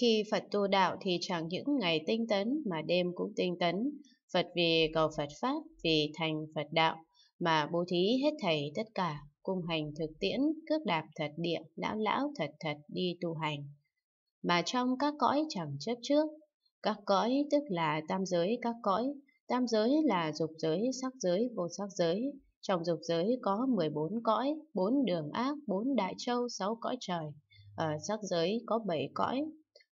Khi Phật tu đạo thì chẳng những ngày tinh tấn mà đêm cũng tinh tấn, Phật vì cầu Phật Pháp, vì thành Phật đạo, mà bố thí hết thầy tất cả, cung hành thực tiễn, cước đạp thật địa, lão lão thật thật đi tu hành. Mà trong các cõi chẳng chấp trước, các cõi tức là tam giới các cõi, tam giới là dục giới, sắc giới, vô sắc giới, trong dục giới có 14 cõi, 4 đường ác, 4 đại châu, 6 cõi trời. Ở sắc giới có 7 cõi,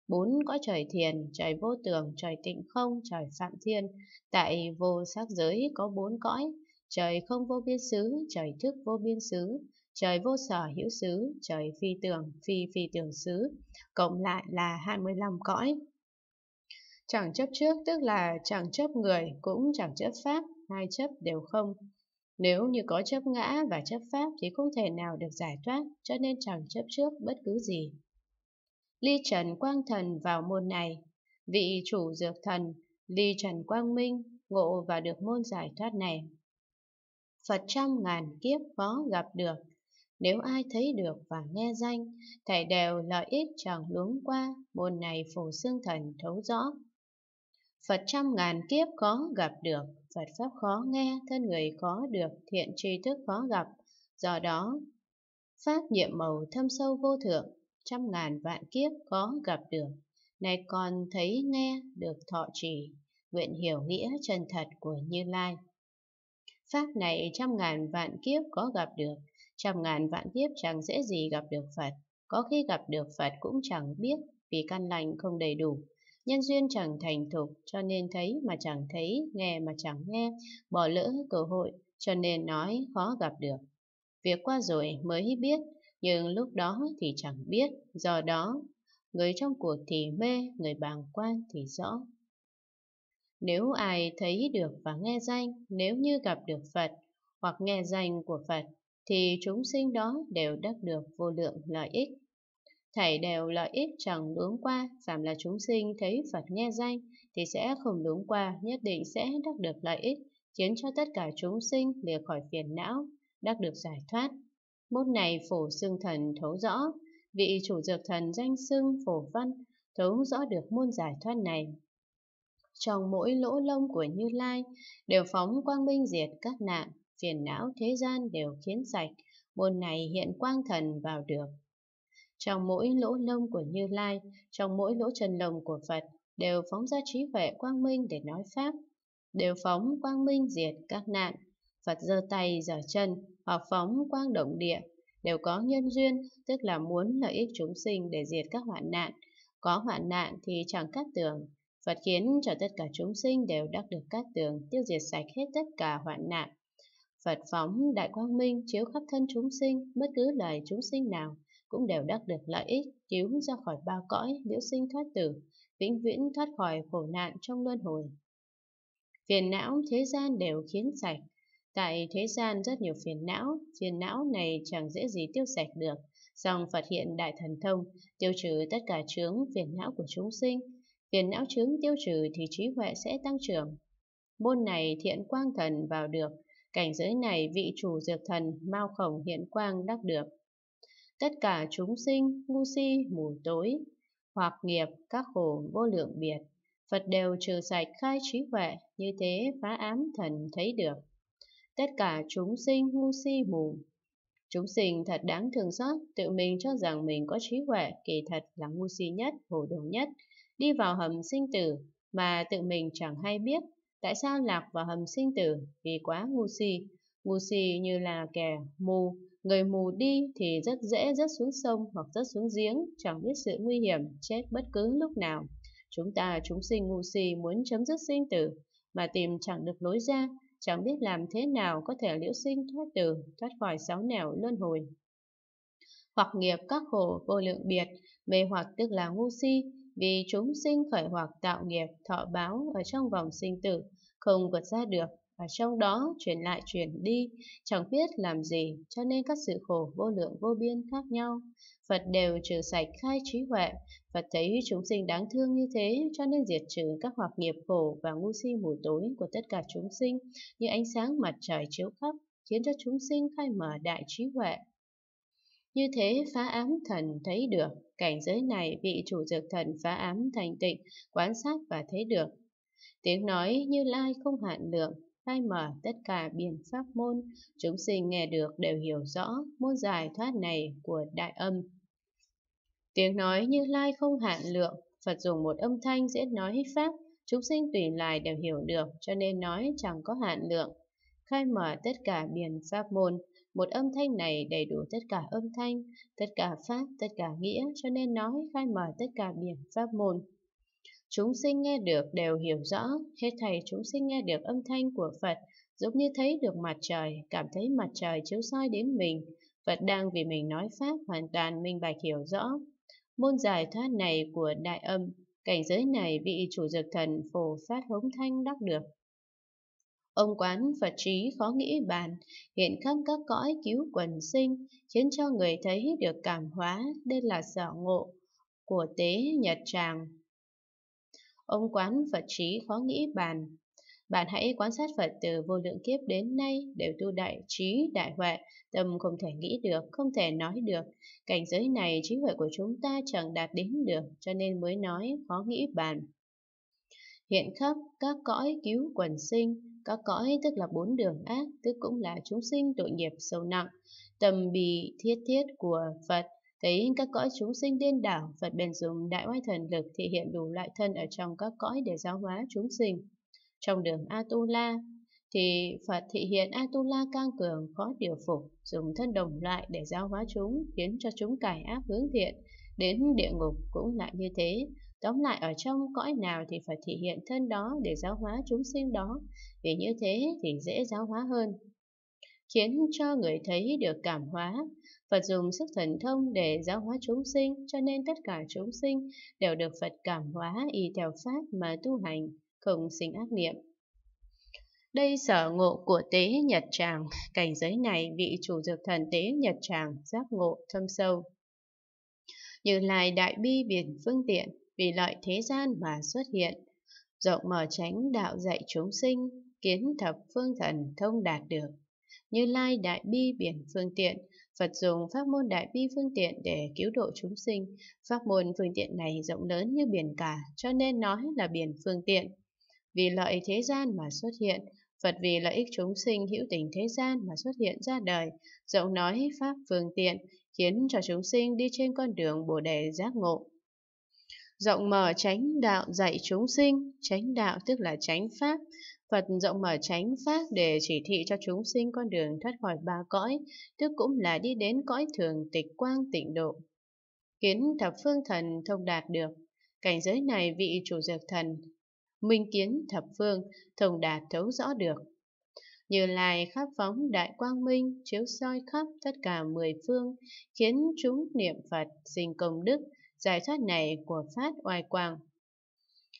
bốn cõi trời thiền, trời vô tường, trời tịnh không, trời phạm thiên. Tại vô sắc giới có bốn cõi, trời không vô biên xứ, trời thức vô biên xứ, trời vô sở hữu xứ, trời phi tường, phi phi tường xứ, cộng lại là 25 cõi. Chẳng chấp trước tức là chẳng chấp người, cũng chẳng chấp pháp, hai chấp đều không. Nếu như có chấp ngã và chấp pháp thì không thể nào được giải thoát, cho nên chẳng chấp trước bất cứ gì. Ly Trần Quang Thần vào môn này. Vị chủ dược thần, Ly Trần Quang Minh, ngộ và được môn giải thoát này. Phật trăm ngàn kiếp khó gặp được, nếu ai thấy được và nghe danh, thảy đều lợi ích chẳng luống qua, môn này phổ xương thần thấu rõ. Phật trăm ngàn kiếp khó gặp được, Phật Pháp khó nghe, thân người khó được, thiện tri thức khó gặp. Do đó, Pháp nhiệm màu thâm sâu vô thượng, trăm ngàn vạn kiếp có gặp được, nay con thấy nghe được thọ trì, nguyện hiểu nghĩa chân thật của Như Lai. Pháp này trăm ngàn vạn kiếp có gặp được, trăm ngàn vạn kiếp chẳng dễ gì gặp được Phật, có khi gặp được Phật cũng chẳng biết vì căn lành không đầy đủ. Nhân duyên chẳng thành thục, cho nên thấy mà chẳng thấy, nghe mà chẳng nghe, bỏ lỡ cơ hội, cho nên nói khó gặp được. Việc qua rồi mới biết, nhưng lúc đó thì chẳng biết, do đó, người trong cuộc thì mê, người bàng quan thì rõ. Nếu ai thấy được và nghe danh, nếu như gặp được Phật, hoặc nghe danh của Phật, thì chúng sinh đó đều đắc được vô lượng lợi ích. Thảy đều lợi ích chẳng luống qua, giảm là chúng sinh thấy Phật nghe danh, thì sẽ không luống qua, nhất định sẽ đắc được lợi ích, khiến cho tất cả chúng sinh lìa khỏi phiền não, đắc được giải thoát, mốt này phổ xương thần thấu rõ, vị chủ dược thần danh xưng phổ văn, thấu rõ được môn giải thoát này. Trong mỗi lỗ lông của Như Lai đều phóng quang minh diệt các nạn, phiền não thế gian đều khiến sạch, môn này hiện quang thần vào được. Trong mỗi lỗ lông của Như Lai, trong mỗi lỗ chân lồng của Phật đều phóng ra trí huệ quang minh để nói Pháp, đều phóng quang minh diệt các nạn. Phật giơ tay giở chân, hoặc phóng quang động địa đều có nhân duyên, tức là muốn lợi ích chúng sinh để diệt các hoạn nạn. Có hoạn nạn thì chẳng cắt tường. Phật khiến cho tất cả chúng sinh đều đắc được cát tường, tiêu diệt sạch hết tất cả hoạn nạn. Phật phóng đại quang minh chiếu khắp thân chúng sinh, bất cứ lời chúng sinh nào cũng đều đắc được lợi ích, cứu ra khỏi bao cõi, liễu sinh thoát tử, vĩnh viễn thoát khỏi khổ nạn trong luân hồi. Phiền não thế gian đều khiến sạch, Tại thế gian rất nhiều phiền não, phiền não này chẳng dễ gì tiêu sạch được. Song Phật hiện đại thần thông, tiêu trừ tất cả chướng phiền não của chúng sinh. Phiền não chướng tiêu trừ thì trí huệ sẽ tăng trưởng. Môn này thiện quang thần vào được, cảnh giới này vị chủ dược thần mau khổng hiện quang đắc được. Tất cả chúng sinh, ngu si, mù tối, hoặc nghiệp, các khổ vô lượng biệt. Phật đều trừ sạch khai trí huệ, như thế phá ám thần thấy được tất cả chúng sinh ngu si mù. Chúng sinh thật đáng thương xót, tự mình cho rằng mình có trí huệ, kỳ thật là ngu si nhất, hồ đồ nhất, đi vào hầm sinh tử mà tự mình chẳng hay biết, tại sao lạc vào hầm sinh tử vì quá ngu si. Ngu si như là kẻ mù, người mù đi thì rất dễ rớt xuống sông hoặc rớt xuống giếng, chẳng biết sự nguy hiểm, chết bất cứ lúc nào. Chúng ta chúng sinh ngu si muốn chấm dứt sinh tử, mà tìm chẳng được lối ra, chẳng biết làm thế nào có thể liễu sinh thoát tử, thoát khỏi sáu nẻo luân hồi. Hoặc nghiệp các khổ vô lượng biệt, mê hoặc tức là ngu si, vì chúng sinh khởi hoặc tạo nghiệp thọ báo ở trong vòng sinh tử, không vượt ra được, và trong đó chuyển lại chuyển đi, chẳng biết làm gì, cho nên các sự khổ vô lượng vô biên khác nhau. Phật đều trừ sạch khai trí huệ, Phật thấy chúng sinh đáng thương như thế cho nên diệt trừ các hoạt nghiệp khổ và ngu si mù tối của tất cả chúng sinh như ánh sáng mặt trời chiếu khắp, khiến cho chúng sinh khai mở đại trí huệ. Như thế phá ám thần thấy được, cảnh giới này vị chủ dược thần phá ám thành tịnh, quan sát và thấy được. Tiếng nói như lai không hạn lượng, khai mở tất cả biện pháp môn, chúng sinh nghe được đều hiểu rõ môn giải thoát này của đại âm. Tiếng nói như lai không hạn lượng, Phật dùng một âm thanh dễ nói pháp, chúng sinh tùy lại đều hiểu được, cho nên nói chẳng có hạn lượng. Khai mở tất cả biển pháp môn, một âm thanh này đầy đủ tất cả âm thanh, tất cả pháp, tất cả nghĩa, cho nên nói khai mở tất cả biển pháp môn. Chúng sinh nghe được đều hiểu rõ, hết thầy chúng sinh nghe được âm thanh của Phật, giống như thấy được mặt trời, cảm thấy mặt trời chiếu soi đến mình. Phật đang vì mình nói Pháp hoàn toàn minh bạch hiểu rõ, Môn giải thoát này của đại âm, cảnh giới này bị chủ dược thần phổ phát hống thanh đắc được. Ông quán Phật trí khó nghĩ bàn, hiện khắp các cõi cứu quần sinh, khiến cho người thấy được cảm hóa, đây là sở ngộ của tế nhật tràng. Ông quán Phật trí khó nghĩ bàn, bạn hãy quan sát Phật từ vô lượng kiếp đến nay đều tu đại trí, đại huệ, tâm không thể nghĩ được, không thể nói được. Cảnh giới này trí huệ của chúng ta chẳng đạt đến được, cho nên mới nói khó nghĩ bàn. Hiện khắp các cõi cứu quần sinh, các cõi tức là bốn đường ác, tức cũng là chúng sinh tội nghiệp sâu nặng. Tầm bì thiết thiết của Phật, thấy các cõi chúng sinh điên đảo, Phật bền dùng đại oai thần lực thể hiện đủ loại thân ở trong các cõi để giáo hóa chúng sinh. Trong đường Atula, thì Phật thị hiện Atula cang cường khó điều phục, dùng thân đồng loại để giáo hóa chúng, khiến cho chúng cải ác hướng thiện, đến địa ngục cũng lại như thế. Tóm lại ở trong cõi nào thì Phật thị hiện thân đó để giáo hóa chúng sinh đó, vì như thế thì dễ giáo hóa hơn. Khiến cho người thấy được cảm hóa, Phật dùng sức thần thông để giáo hóa chúng sinh, cho nên tất cả chúng sinh đều được Phật cảm hóa y theo pháp mà tu hành không sinh ác niệm. Đây sở ngộ của tế nhật tràng, cảnh giới này vị chủ dược thần tế nhật tràng giác ngộ thâm sâu. Như lai đại bi biển phương tiện, vì lợi thế gian mà xuất hiện, rộng mở tránh đạo dạy chúng sinh, kiến thập phương thần thông đạt được. Như lai đại bi biển phương tiện, Phật dùng pháp môn đại bi phương tiện để cứu độ chúng sinh. Pháp môn phương tiện này rộng lớn như biển cả, cho nên nói là biển phương tiện vì lợi thế gian mà xuất hiện, Phật vì lợi ích chúng sinh hữu tình thế gian mà xuất hiện ra đời, rộng nói pháp phương tiện, khiến cho chúng sinh đi trên con đường Bồ đề giác ngộ. Rộng mở tránh đạo dạy chúng sinh, tránh đạo tức là tránh pháp. Phật rộng mở tránh pháp để chỉ thị cho chúng sinh con đường thoát khỏi ba cõi, tức cũng là đi đến cõi thường tịch quang tịnh độ. kiến thập phương thần thông đạt được, cảnh giới này vị chủ dược thần minh kiến thập phương, thông đạt thấu rõ được. Như Lai khắp phóng đại quang minh, chiếu soi khắp tất cả mười phương, khiến chúng niệm Phật, sinh công đức, giải thoát này của Pháp oai quang.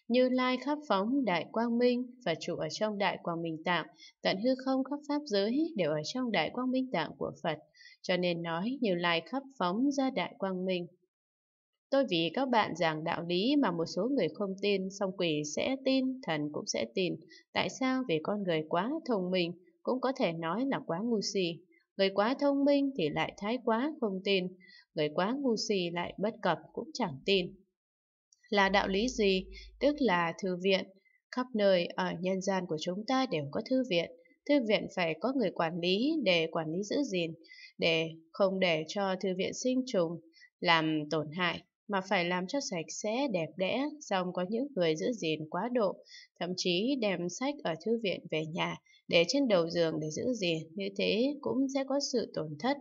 Như Lai khắp phóng đại quang minh và trụ ở trong đại quang minh tạng, tận hư không khắp pháp giới đều ở trong đại quang minh tạng của Phật, cho nên nói Như Lai khắp phóng ra đại quang minh. Tôi vì các bạn giảng đạo lý mà một số người không tin, song quỷ sẽ tin, thần cũng sẽ tin. Tại sao? Vì con người quá thông minh, cũng có thể nói là quá ngu si. Người quá thông minh thì lại thái quá không tin, người quá ngu si lại bất cập cũng chẳng tin. Là đạo lý gì? Tức là thư viện. Khắp nơi ở nhân gian của chúng ta đều có thư viện. Thư viện phải có người quản lý để quản lý giữ gìn, để không để cho thư viện sinh trùng làm tổn hại mà phải làm cho sạch sẽ đẹp đẽ xong có những người giữ gìn quá độ thậm chí đem sách ở thư viện về nhà để trên đầu giường để giữ gìn như thế cũng sẽ có sự tổn thất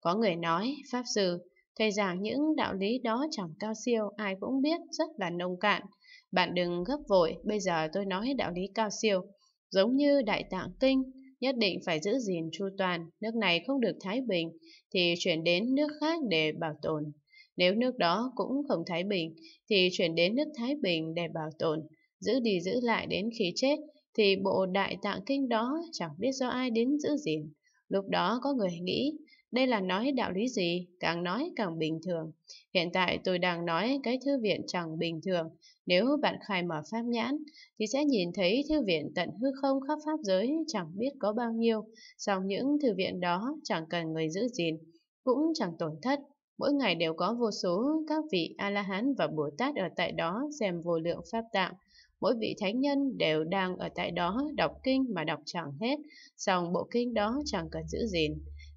có người nói pháp sư thầy giảng những đạo lý đó chẳng cao siêu ai cũng biết rất là nông cạn bạn đừng gấp vội bây giờ tôi nói đạo lý cao siêu giống như đại tạng kinh nhất định phải giữ gìn chu toàn nước này không được thái bình thì chuyển đến nước khác để bảo tồn nếu nước đó cũng không thái bình, thì chuyển đến nước Thái Bình để bảo tồn, giữ đi giữ lại đến khi chết, thì bộ đại tạng kinh đó chẳng biết do ai đến giữ gìn. Lúc đó có người nghĩ, đây là nói đạo lý gì, càng nói càng bình thường. Hiện tại tôi đang nói cái thư viện chẳng bình thường. Nếu bạn khai mở pháp nhãn, thì sẽ nhìn thấy thư viện tận hư không khắp pháp giới chẳng biết có bao nhiêu. Song những thư viện đó chẳng cần người giữ gìn, cũng chẳng tổn thất mỗi ngày đều có vô số các vị A-la-hán và Bồ Tát ở tại đó xem vô lượng pháp tạng. Mỗi vị thánh nhân đều đang ở tại đó đọc kinh mà đọc chẳng hết, song bộ kinh đó chẳng cần giữ gìn.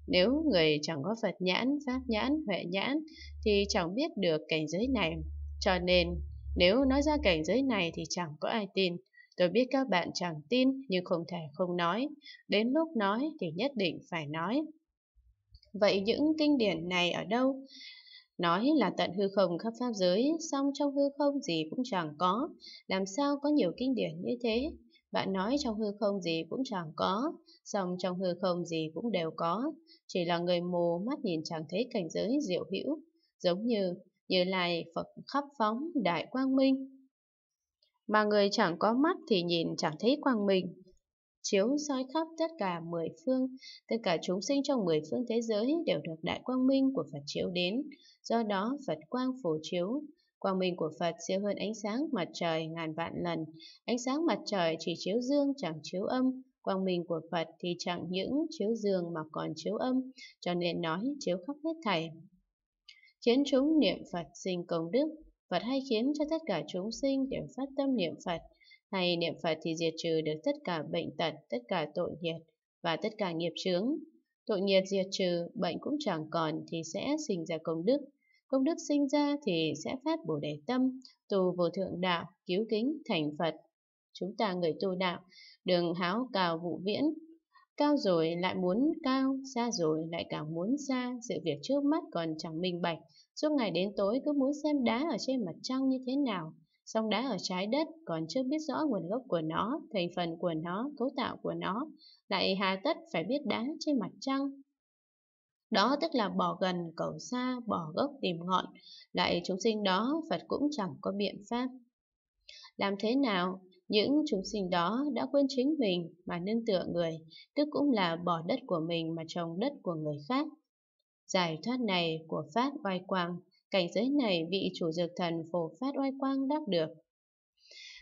Nếu người chẳng có Phật nhãn, Pháp nhãn, Huệ nhãn thì chẳng biết được cảnh giới này. Cho nên, nếu nói ra cảnh giới này thì chẳng có ai tin. Tôi biết các bạn chẳng tin nhưng không thể không nói. Đến lúc nói thì nhất định phải nói. Vậy những kinh điển này ở đâu? Nói là tận hư không khắp pháp giới, song trong hư không gì cũng chẳng có. Làm sao có nhiều kinh điển như thế? Bạn nói trong hư không gì cũng chẳng có, song trong hư không gì cũng đều có. Chỉ là người mù mắt nhìn chẳng thấy cảnh giới diệu hữu, giống như như lai Phật khắp phóng đại quang minh. Mà người chẳng có mắt thì nhìn chẳng thấy quang minh, chiếu soi khắp tất cả mười phương, tất cả chúng sinh trong mười phương thế giới đều được đại quang minh của Phật chiếu đến, do đó Phật quang phổ chiếu. Quang minh của Phật siêu hơn ánh sáng mặt trời ngàn vạn lần, ánh sáng mặt trời chỉ chiếu dương chẳng chiếu âm, quang minh của Phật thì chẳng những chiếu dương mà còn chiếu âm, cho nên nói chiếu khắp hết thảy. Khiến chúng niệm Phật sinh công đức, Phật hay khiến cho tất cả chúng sinh đều phát tâm niệm Phật, hay niệm Phật thì diệt trừ được tất cả bệnh tật, tất cả tội nghiệp và tất cả nghiệp chướng. Tội nghiệp diệt trừ, bệnh cũng chẳng còn thì sẽ sinh ra công đức. Công đức sinh ra thì sẽ phát Bồ Đề Tâm, tu vô thượng đạo, cứu kính, thành Phật. Chúng ta người tu đạo, đừng háo cào vụ viễn. Cao rồi lại muốn cao, xa rồi lại càng muốn xa, sự việc trước mắt còn chẳng minh bạch. Suốt ngày đến tối cứ muốn xem đá ở trên mặt trăng như thế nào, song đá ở trái đất còn chưa biết rõ nguồn gốc của nó, thành phần của nó, cấu tạo của nó, lại hà tất phải biết đá trên mặt trăng. Đó tức là bỏ gần, cầu xa, bỏ gốc tìm ngọn, lại chúng sinh đó Phật cũng chẳng có biện pháp. Làm thế nào những chúng sinh đó đã quên chính mình mà nương tựa người, tức cũng là bỏ đất của mình mà trồng đất của người khác. Giải thoát này của Pháp oai quang Cảnh giới này vị chủ dược thần phổ phát oai quang đắc được.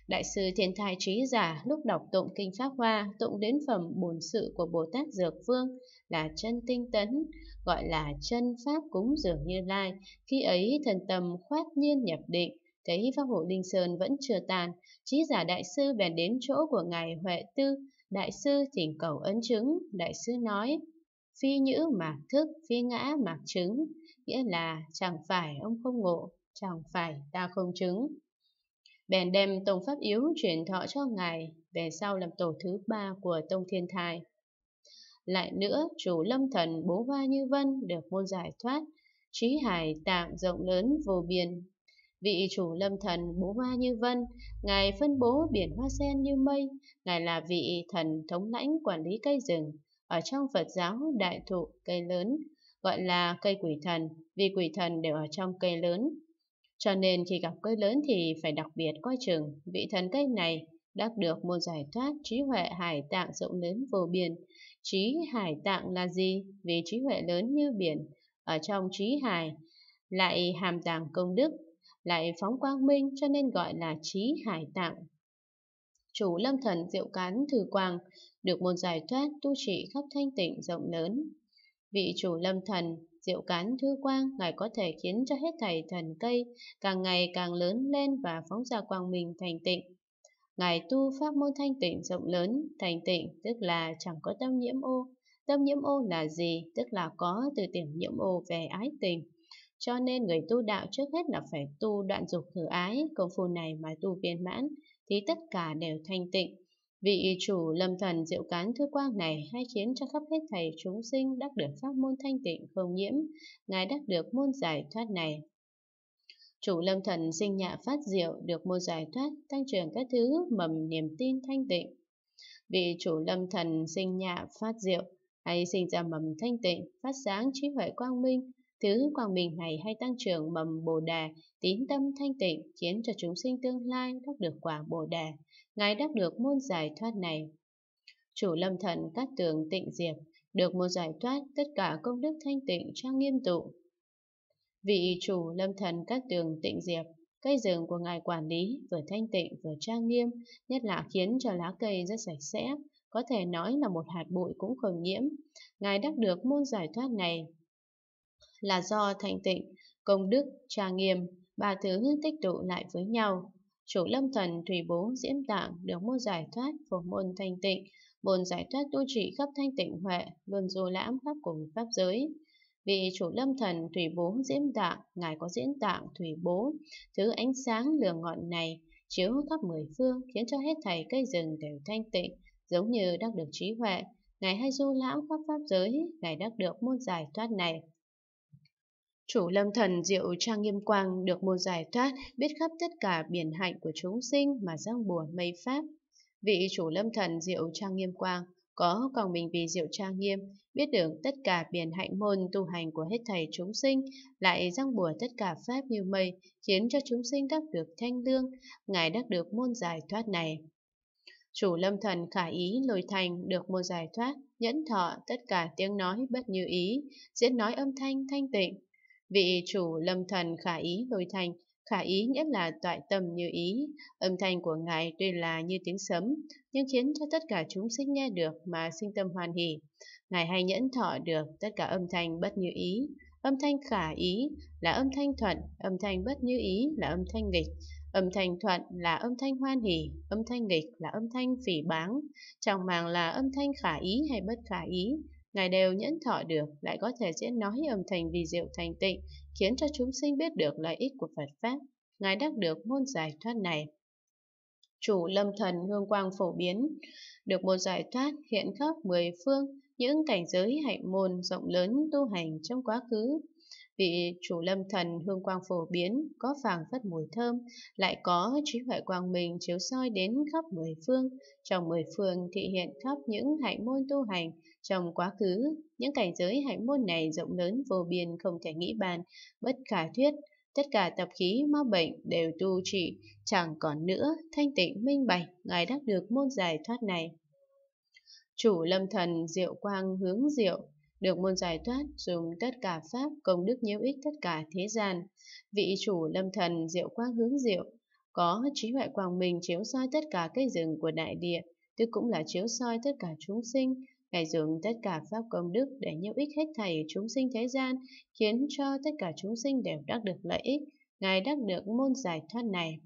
Đại sư Thiên Thai Trí Giả lúc đọc tụng Kinh Pháp Hoa tụng đến phẩm bổn sự của Bồ Tát Dược Vương là chân tinh tấn, gọi là chân Pháp cúng dường như lai. Khi ấy thần tâm khoát nhiên nhập định, thấy pháp hộ Linh Sơn vẫn chưa tàn, Trí Giả Đại sư bèn đến chỗ của Ngài Huệ Tư, Đại sư thỉnh cầu ấn chứng, Đại sư nói, phi nhữ mạc thức, phi ngã mạc chứng, nghĩa là chẳng phải ông không ngộ, chẳng phải ta không chứng. Bèn đem tông pháp yếu truyền thọ cho ngài, về sau làm tổ thứ ba của tông thiên thai. Lại nữa, chủ lâm thần bố hoa như vân được môn giải thoát, trí hải tạng rộng lớn vô biên. Vị chủ lâm thần bố hoa như vân, ngài phân bố biển hoa sen như mây, ngài là vị thần thống lãnh quản lý cây rừng, ở trong Phật giáo đại thụ cây lớn, gọi là cây quỷ thần, vì quỷ thần đều ở trong cây lớn. Cho nên khi gặp cây lớn thì phải đặc biệt coi chừng, vị thần cây này đắc được một giải thoát trí huệ hải tạng rộng lớn vô biên. Trí hải tạng là gì? Vì trí huệ lớn như biển, ở trong trí hải lại hàm tàng công đức, lại phóng quang minh cho nên gọi là trí hải tạng. Chủ lâm thần diệu cán thử quang, được một giải thoát tu trị khắp thanh tịnh rộng lớn. Vị chủ lâm thần, diệu cán thư quang, ngài có thể khiến cho hết thảy thần cây càng ngày càng lớn lên và phóng ra quang minh thành tịnh. Ngài tu pháp môn thanh tịnh rộng lớn, thành tịnh tức là chẳng có tâm nhiễm ô. Tâm nhiễm ô là gì? Tức là có từ tiềm nhiễm ô về ái tình. Cho nên người tu đạo trước hết là phải tu đoạn dục thử ái, công phu này mà tu viên mãn, thì tất cả đều thanh tịnh. Vị chủ lâm thần diệu cán thư quang này hay khiến cho khắp hết thầy chúng sinh đắc được pháp môn thanh tịnh không nhiễm, ngài đắc được môn giải thoát này. Chủ lâm thần sinh nhạ phát diệu được môn giải thoát, tăng trưởng các thứ mầm niềm tin thanh tịnh. Vị chủ lâm thần sinh nhạ phát diệu hay sinh ra mầm thanh tịnh, phát sáng trí huệ quang minh, Thứ quang minh này hay tăng trưởng mầm Bồ đề tín tâm thanh tịnh khiến cho chúng sinh tương lai đắc được quả Bồ đề Ngài đắc được môn giải thoát này. Chủ lâm thần các tường tịnh diệp, được môn giải thoát tất cả công đức thanh tịnh trang nghiêm tụ. Vị chủ lâm thần các tường tịnh diệp, cây rừng của ngài quản lý vừa thanh tịnh vừa trang nghiêm, nhất là khiến cho lá cây rất sạch sẽ, có thể nói là một hạt bụi cũng không nhiễm. Ngài đắc được môn giải thoát này là do thanh tịnh, công đức, trà nghiêm, ba thứ tích tụ lại với nhau. Chủ lâm thần Thủy Bố diễn tạng được môn giải thoát phổ môn thanh tịnh, môn giải thoát tu trì khắp thanh tịnh huệ, luôn du lãm khắp cùng pháp giới. Vì chủ lâm thần Thủy Bố diễn tạng, Ngài có diễn tạng Thủy Bố, thứ ánh sáng lửa ngọn này, chiếu khắp mười phương khiến cho hết thầy cây rừng đều thanh tịnh, giống như đắc được trí huệ. Ngài hay du lãm khắp pháp giới, Ngài đắc được môn giải thoát này. Chủ lâm thần diệu trang nghiêm quang được môn giải thoát, biết khắp tất cả biển hạnh của chúng sinh mà giang bùa mây pháp. Vị chủ lâm thần diệu trang nghiêm quang có còn mình vì diệu trang nghiêm, biết được tất cả biển hạnh môn tu hành của hết thầy chúng sinh, lại giang bùa tất cả pháp như mây, khiến cho chúng sinh đắc được thanh lương, ngài đắc được môn giải thoát này. Chủ lâm thần khả ý lôi thành được môn giải thoát, nhẫn thọ tất cả tiếng nói bất như ý, diễn nói âm thanh thanh tịnh, Vị chủ lâm thần khả ý lôi thanh, khả ý nhất là toại tâm như ý. Âm thanh của ngài tuy là như tiếng sấm, nhưng khiến cho tất cả chúng sinh nghe được mà sinh tâm hoàn hỷ. Ngài hay nhẫn thọ được tất cả âm thanh bất như ý. Âm thanh khả ý là âm thanh thuận, âm thanh bất như ý là âm thanh nghịch. Âm thanh thuận là âm thanh hoan hỷ âm thanh nghịch là âm thanh phỉ báng, trong màng là âm thanh khả ý hay bất khả ý, Ngài đều nhẫn thọ được, lại có thể diễn nói âm thanh vì diệu thành tịnh, khiến cho chúng sinh biết được lợi ích của Phật Pháp. Ngài đắc được môn giải thoát này. Chủ lâm thần hương quang phổ biến, được một giải thoát hiện khắp mười phương, những cảnh giới hạnh môn rộng lớn tu hành trong quá khứ. Vị chủ lâm thần hương quang phổ biến, có phảng phất mùi thơm, lại có trí huệ quang minh chiếu soi đến khắp mười phương, trong mười phương thị hiện khắp những hạnh môn tu hành, trong quá khứ, những cảnh giới hạnh môn này rộng lớn vô biên không thể nghĩ bàn, bất khả thuyết, tất cả tập khí ma bệnh đều tu trị, chẳng còn nữa, thanh tịnh minh bạch, ngài đắc được môn giải thoát này. Chủ lâm thần diệu quang hướng diệu, được môn giải thoát dùng tất cả pháp công đức nhiễu ích tất cả thế gian. Vị chủ lâm thần diệu quang hướng diệu, có trí huệ quang minh chiếu soi tất cả cây rừng của đại địa, tức cũng là chiếu soi tất cả chúng sinh, Ngài dùng tất cả pháp công đức để nhiều ích hết thảy chúng sinh thế gian, khiến cho tất cả chúng sinh đều đắc được lợi ích. Ngài đắc được môn giải thoát này.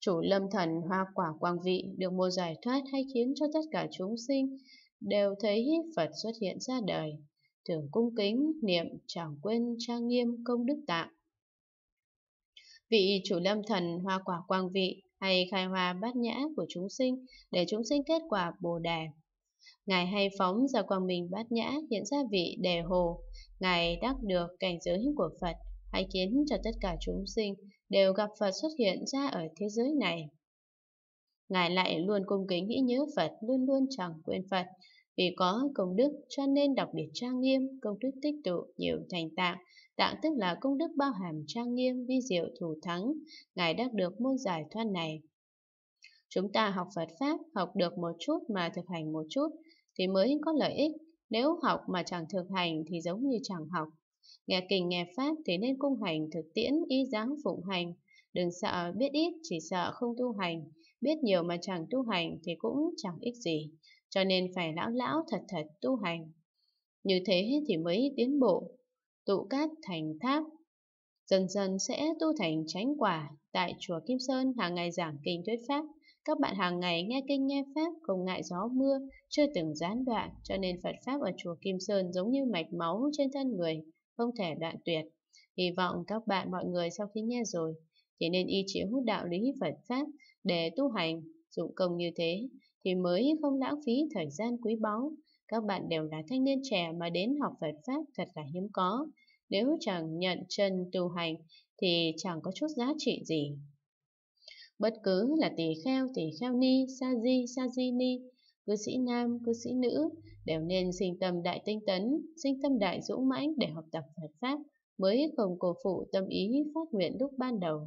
Chủ lâm thần hoa quả quang vị được môn giải thoát hay khiến cho tất cả chúng sinh đều thấy Phật xuất hiện ra đời. Thường cung kính, niệm, chẳng quên trang nghiêm công đức tạng. Vị chủ lâm thần hoa quả quang vị hay khai hoa bát nhã của chúng sinh để chúng sinh kết quả bồ đề Ngài hay phóng ra quang minh bát nhã hiện ra vị đề hồ. Ngài đắc được cảnh giới của Phật, hãy khiến cho tất cả chúng sinh đều gặp Phật xuất hiện ra ở thế giới này. Ngài lại luôn cung kính nghĩ nhớ Phật, luôn luôn chẳng quên Phật. Vì có công đức cho nên đặc biệt trang nghiêm, công đức tích tụ nhiều thành tạng. Tạng tức là công đức bao hàm trang nghiêm, vi diệu thủ thắng. Ngài đắc được môn giải thoát này. Chúng ta học Phật Pháp, học được một chút mà thực hành một chút, thì mới có lợi ích. Nếu học mà chẳng thực hành thì giống như chẳng học. Nghe kinh nghe pháp thì nên cung hành thực tiễn ý dáng phụng hành. Đừng sợ biết ít chỉ sợ không tu hành. Biết nhiều mà chẳng tu hành thì cũng chẳng ích gì. Cho nên phải lão lão thật thật tu hành. Như thế thì mới tiến bộ. Tụ cát thành tháp. Dần dần sẽ tu thành chánh quả. Tại chùa Kim Sơn hàng ngày giảng kinh thuyết pháp các bạn hàng ngày nghe kinh nghe Pháp không ngại gió mưa, chưa từng gián đoạn, cho nên Phật Pháp ở chùa Kim Sơn giống như mạch máu trên thân người, không thể đoạn tuyệt. Hy vọng các bạn mọi người sau khi nghe rồi thì nên y chí đạo lý Phật Pháp để tu hành, dụng công như thế thì mới không lãng phí thời gian quý báu. Các bạn đều là thanh niên trẻ mà đến học Phật Pháp thật là hiếm có. Nếu chẳng nhận chân tu hành thì chẳng có chút giá trị gì. Bất cứ là tỳ kheo, tỳ kheo ni, sa di, sa di ni, cư sĩ nam, cư sĩ nữ đều nên sinh tâm đại tinh tấn, sinh tâm đại dũng mãnh để học tập Phật Pháp mới không cổ phụ tâm ý phát nguyện lúc ban đầu.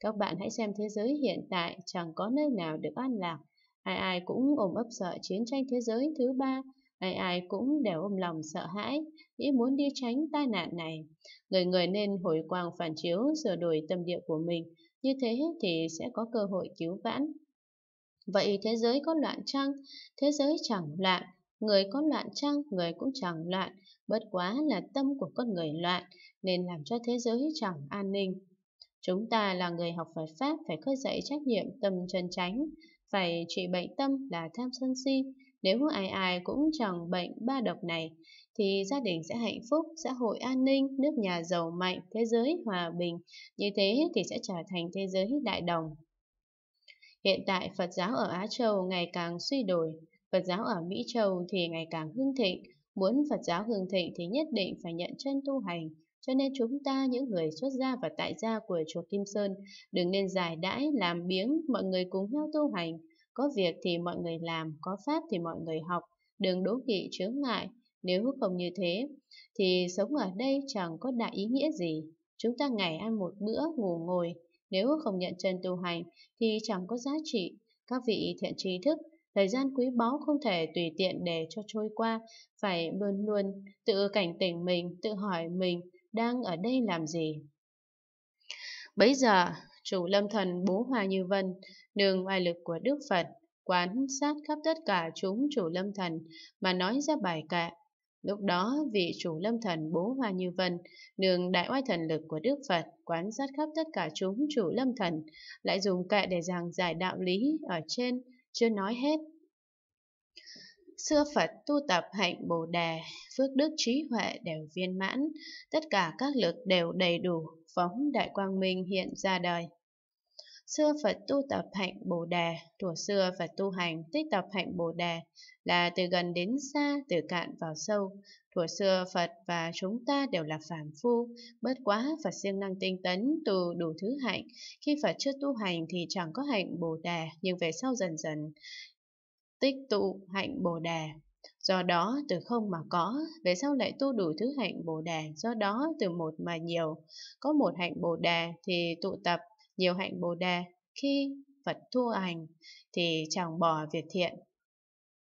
Các bạn hãy xem thế giới hiện tại chẳng có nơi nào được an lạc. Ai ai cũng ôm ấp sợ chiến tranh thế giới thứ ba, ai ai cũng đều ôm lòng sợ hãi, nghĩ muốn đi tránh tai nạn này. Người người nên hồi quang phản chiếu sửa đổi tâm địa của mình, như thế thì sẽ có cơ hội cứu vãn. Vậy thế giới có loạn chăng? Thế giới chẳng loạn, người có loạn chăng? Người cũng chẳng loạn, bất quá là tâm của con người loạn, nên làm cho thế giới chẳng an ninh. Chúng ta là người học Phật Pháp phải khơi dậy trách nhiệm tâm chân tránh phải trị bệnh tâm là tham sân si. Nếu ai ai cũng chẳng bệnh ba độc này, thì gia đình sẽ hạnh phúc, xã hội an ninh, nước nhà giàu mạnh, thế giới hòa bình, như thế thì sẽ trở thành thế giới đại đồng. Hiện tại Phật giáo ở Á Châu ngày càng suy đổi, Phật giáo ở Mỹ Châu thì ngày càng hưng thịnh, muốn Phật giáo hưng thịnh thì nhất định phải nhận chân tu hành, cho nên chúng ta những người xuất gia và tại gia của chùa Kim Sơn đừng nên giải đãi làm biếng mọi người cùng nhau tu hành, có việc thì mọi người làm, có pháp thì mọi người học, đừng đố kỵ chướng ngại, nếu không như thế, thì sống ở đây chẳng có đại ý nghĩa gì. Chúng ta ngày ăn một bữa ngủ ngồi, nếu không nhận chân tu hành thì chẳng có giá trị. Các vị thiện trí thức, thời gian quý báu không thể tùy tiện để cho trôi qua, phải luôn luôn tự cảnh tỉnh mình, tự hỏi mình đang ở đây làm gì. bây giờ, chủ lâm thần bố hòa như vân, nương oai lực của Đức Phật, quan sát khắp tất cả chúng chủ lâm thần mà nói ra bài kệ Lúc đó, vị chủ lâm thần bố Hoa Như Vân, nương đại oai thần lực của Đức Phật, quán sát khắp tất cả chúng chủ lâm thần, lại dùng kệ để giảng giải đạo lý ở trên, chưa nói hết. Xưa Phật tu tập hạnh Bồ Đề, phước đức trí huệ đều viên mãn, tất cả các lực đều đầy đủ, phóng đại quang minh hiện ra đời. Xưa Phật tu tập hạnh Bồ Đề, thuở xưa Phật tu hành tích tập hạnh Bồ Đề là từ gần đến xa, từ cạn vào sâu. Thuở xưa Phật và chúng ta đều là phàm phu, bất quá Phật siêng năng tinh tấn từ đủ thứ hạnh. Khi Phật chưa tu hành thì chẳng có hạnh Bồ Đề, nhưng về sau dần dần tích tụ hạnh Bồ Đề. Do đó từ không mà có, về sau lại tu đủ thứ hạnh Bồ Đề, do đó từ một mà nhiều. Có một hạnh Bồ Đề thì tụ tập nhiều hạnh Bồ Đề khi Phật thu hành thì chẳng bỏ việc thiện